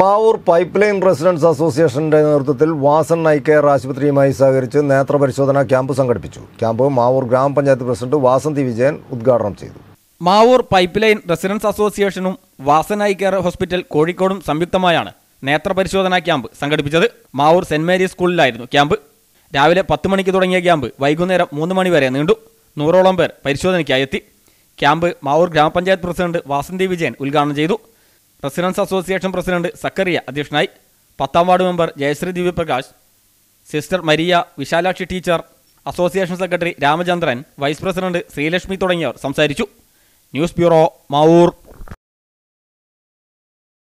Mavoor pipe line residence അസോസിയേഷന്റെ നേതൃത്വത്തിൽ Vasan eye care ആശുപത്രിയുമായി സഹകരിച്ച് നേത്രപരിശോധനാ ക്യാമ്പ് സംഘടിപ്പിച്ചു ക്യാമ്പ് മാവൂർ ഗ്രാമപഞ്ചായത്ത് പ്രസിഡന്റ് വാസന്തി വിജയൻ ഉദ്ഘാടനം ചെയ്തു മാവൂർ പൈപ്പ് ലൈൻ റെസിഡൻസ് അസോസിയേഷനും വാസൻ ഐക്കെയർ ഹോസ്പിറ്റൽ കോഴിക്കോടും സംയുക്തമായാണ് നേത്രപരിശോധനാ ക്യാമ്പ് സംഘടിപ്പിച്ചത് മാവൂർ സെന്റ് മേരീസ് സ്കൂളിലായിരുന്നു ക്യാമ്പ് രാവിലെ പത്ത് മണിക്ക് തുടങ്ങിയ ക്യാമ്പ് വൈകുന്നേരം മൂന്ന് മണി വരെ നീണ്ടു നൂറോളം പേർ പരിശോധനയ്ക്കായെത്തി ക്യാമ്പ് മാവൂർ ഗ്രാമപഞ്ചായത്ത് പ്രസിഡന്റ് വാസന്തി വിജയൻ ഉദ്ഘാടനം ചെയ്തു പ്രസിഡൻസ് അസോസിയേഷൻ പ്രസിഡന്റ് സക്കറിയ അധ്യക്ഷനായി പത്താം ward member Jayashree Divyaprakash sister Maria Vishalakshi teacher association secretary Ramachandran vice president Sreelakshmi തുടങ്ങിയവർ സംസാരിച്ചു ന്യൂസ് ബ്യൂറോ മാവൂർ